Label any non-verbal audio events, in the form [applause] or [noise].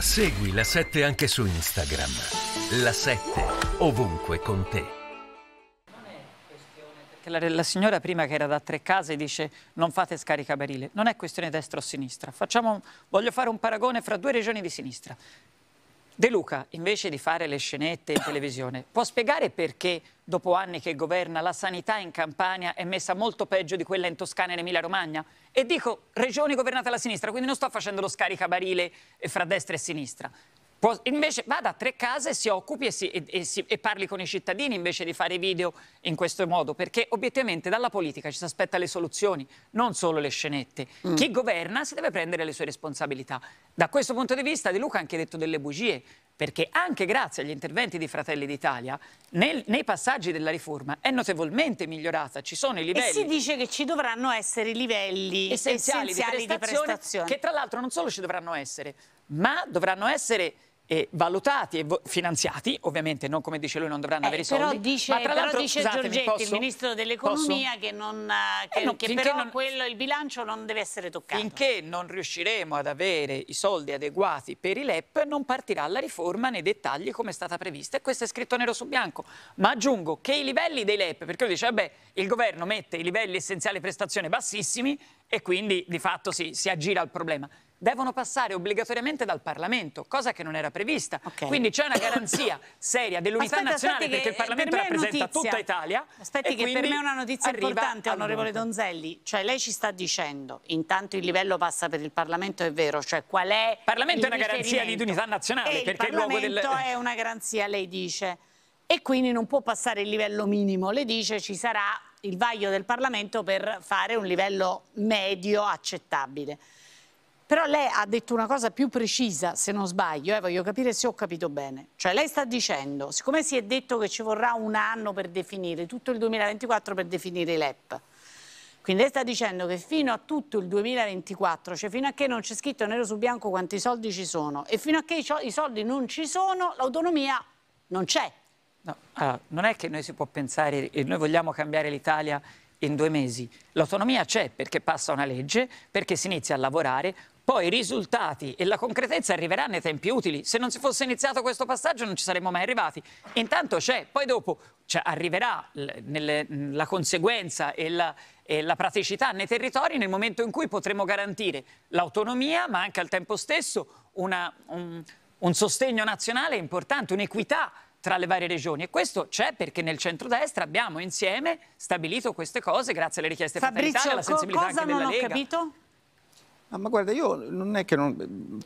Segui la 7 anche su Instagram. La 7 ovunque con te. La, la, signora prima che era da tre case dice non fate scaricabarile, non è questione destra o sinistra, Facciamo, voglio fare un paragone fra due regioni di sinistra. De Luca, invece di fare le scenette in televisione, può spiegare perché dopo anni che governa la sanità in Campania è messa molto peggio di quella in Toscana e in Emilia-Romagna? E dico regioni governate alla sinistra, quindi non sto facendo lo scaricabarile eh, fra destra e sinistra. Può, invece vada a tre case, si occupi e, si, e, e, si, e, parli con i cittadini invece di fare video in questo modo, perché obiettivamente dalla politica ci si aspetta le soluzioni, non solo le scenette. Mm. Chi governa si deve prendere le sue responsabilità. Da questo punto di vista De Luca ha anche detto delle bugie, perché anche grazie agli interventi di Fratelli d'Italia, nel, nei passaggi della riforma è notevolmente migliorata, ci sono i livelli. E si dice che ci dovranno essere i livelli essenziali, essenziali di, prestazione, di prestazione, che tra l'altro non solo ci dovranno essere, ma dovranno essere eh, valutati e finanziati, ovviamente non come dice lui non dovranno eh, avere i soldi. Dice, ma tra però dice Giorgetti, posso? il ministro dell'economia, che, non, eh, che, eh no, che però non, quello, il bilancio non deve essere toccato. Finché non riusciremo ad avere i soldi adeguati per i LEP non partirà la riforma nei dettagli come è stata prevista e questo è scritto nero su bianco. Ma aggiungo che i livelli dei LEP, perché lui dice vabbè il governo mette i livelli essenziali prestazione bassissimi e quindi di fatto si, si aggira il problema devono passare obbligatoriamente dal Parlamento, cosa che non era prevista. Okay. Quindi c'è una garanzia [coughs] seria dell'unità aspetta, nazionale aspetta perché il eh, Parlamento per rappresenta tutta Italia. Aspetti che per me è una notizia importante, onorevole Donzelli. Cioè lei ci sta dicendo, intanto il livello passa per il Parlamento, è vero, cioè qual è Il Parlamento il è una garanzia di unità nazionale. Eh, perché il Parlamento il luogo del... è una garanzia, lei dice. E quindi non può passare il livello minimo, le dice ci sarà il vaglio del Parlamento per fare un livello medio accettabile. Però lei ha detto una cosa più precisa, se non sbaglio, eh, voglio capire se ho capito bene. Cioè lei sta dicendo, siccome si è detto che ci vorrà un anno per definire, tutto il 2024 per definire i LEP, quindi lei sta dicendo che fino a tutto il 2024, cioè fino a che non c'è scritto nero su bianco quanti soldi ci sono e fino a che i soldi non ci sono, l'autonomia non c'è. No, allora, non è che noi si può pensare e noi vogliamo cambiare l'Italia in due mesi. L'autonomia c'è perché passa una legge, perché si inizia a lavorare, poi i risultati e la concretezza arriveranno nei tempi utili. Se non si fosse iniziato questo passaggio non ci saremmo mai arrivati. Intanto c'è, poi dopo cioè, arriverà nelle, la conseguenza e la, e la praticità nei territori nel momento in cui potremo garantire l'autonomia, ma anche al tempo stesso una, un, un sostegno nazionale importante, un'equità tra le varie regioni e questo c'è perché nel centrodestra abbiamo insieme stabilito queste cose grazie alle richieste Fabrizio, e alla sensibilità anche della Lega. Fabrizio, cosa non ho capito? Ah, ma guarda, io non è che non,